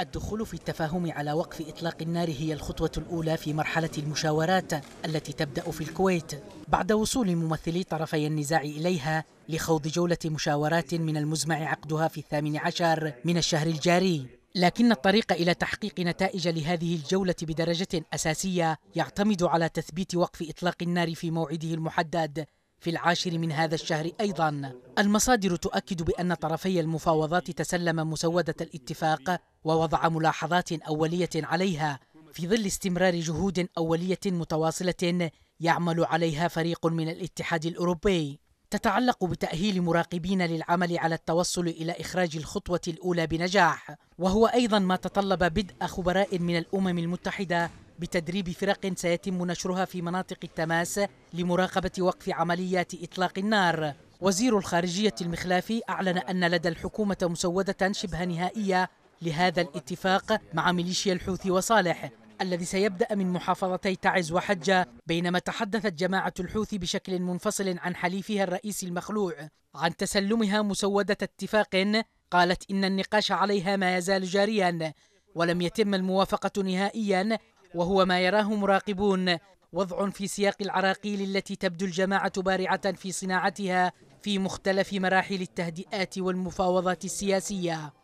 الدخول في التفاهم على وقف إطلاق النار هي الخطوة الأولى في مرحلة المشاورات التي تبدأ في الكويت بعد وصول ممثلي طرفي النزاع إليها لخوض جولة مشاورات من المزمع عقدها في الثامن عشر من الشهر الجاري لكن الطريق إلى تحقيق نتائج لهذه الجولة بدرجة أساسية يعتمد على تثبيت وقف إطلاق النار في موعده المحدد في العاشر من هذا الشهر أيضا المصادر تؤكد بأن طرفي المفاوضات تسلم مسودة الاتفاق ووضع ملاحظات أولية عليها في ظل استمرار جهود أولية متواصلة يعمل عليها فريق من الاتحاد الأوروبي تتعلق بتأهيل مراقبين للعمل على التوصل إلى إخراج الخطوة الأولى بنجاح وهو أيضا ما تطلب بدء خبراء من الأمم المتحدة بتدريب فرق سيتم نشرها في مناطق التماس لمراقبة وقف عمليات إطلاق النار وزير الخارجية المخلافي أعلن أن لدى الحكومة مسودة شبه نهائية لهذا الاتفاق مع ميليشيا الحوثي وصالح الذي سيبدأ من محافظتي تعز وحجة بينما تحدثت جماعة الحوثي بشكل منفصل عن حليفها الرئيس المخلوع عن تسلمها مسودة اتفاق قالت إن النقاش عليها ما يزال جاريا ولم يتم الموافقة نهائيا وهو ما يراه مراقبون وضع في سياق العراقيل التي تبدو الجماعة بارعة في صناعتها في مختلف مراحل التهدئات والمفاوضات السياسية